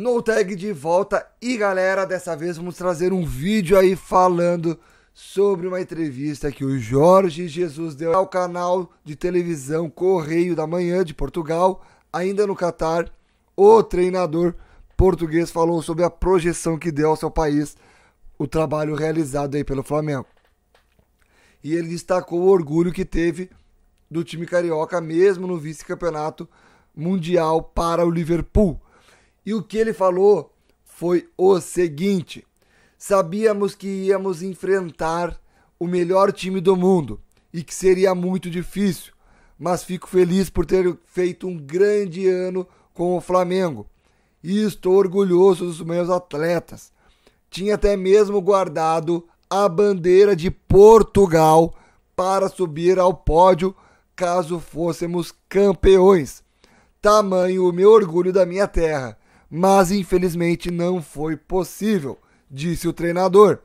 No tag de volta e galera, dessa vez vamos trazer um vídeo aí falando sobre uma entrevista que o Jorge Jesus deu ao canal de televisão Correio da Manhã de Portugal, ainda no Catar. O treinador português falou sobre a projeção que deu ao seu país o trabalho realizado aí pelo Flamengo. E ele destacou o orgulho que teve do time carioca mesmo no vice-campeonato mundial para o Liverpool e o que ele falou foi o seguinte: sabíamos que íamos enfrentar o melhor time do mundo e que seria muito difícil, mas fico feliz por ter feito um grande ano com o Flamengo e estou orgulhoso dos meus atletas. Tinha até mesmo guardado a bandeira de Portugal para subir ao pódio caso fôssemos campeões. Tamanho o meu orgulho da minha terra mas infelizmente não foi possível, disse o treinador.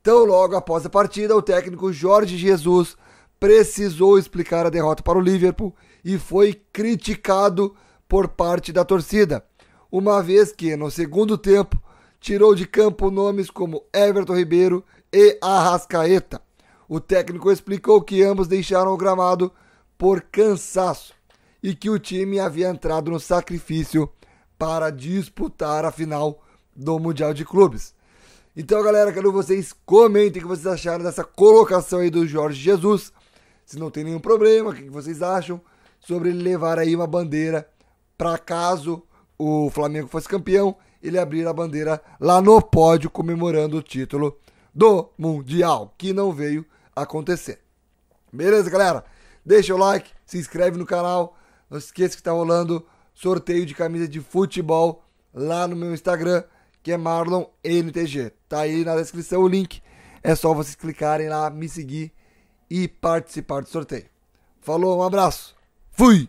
Então, logo após a partida, o técnico Jorge Jesus precisou explicar a derrota para o Liverpool e foi criticado por parte da torcida, uma vez que, no segundo tempo, tirou de campo nomes como Everton Ribeiro e Arrascaeta. O técnico explicou que ambos deixaram o gramado por cansaço e que o time havia entrado no sacrifício para disputar a final do Mundial de Clubes. Então, galera, quero que vocês comentem o que vocês acharam dessa colocação aí do Jorge Jesus. Se não tem nenhum problema, o que vocês acham sobre ele levar aí uma bandeira para caso o Flamengo fosse campeão, ele abrir a bandeira lá no pódio comemorando o título do Mundial, que não veio acontecer. Beleza, galera? Deixa o like, se inscreve no canal, não esqueça que tá rolando sorteio de camisa de futebol lá no meu Instagram, que é MarlonNTG. Tá aí na descrição o link. É só vocês clicarem lá, me seguir e participar do sorteio. Falou, um abraço. Fui!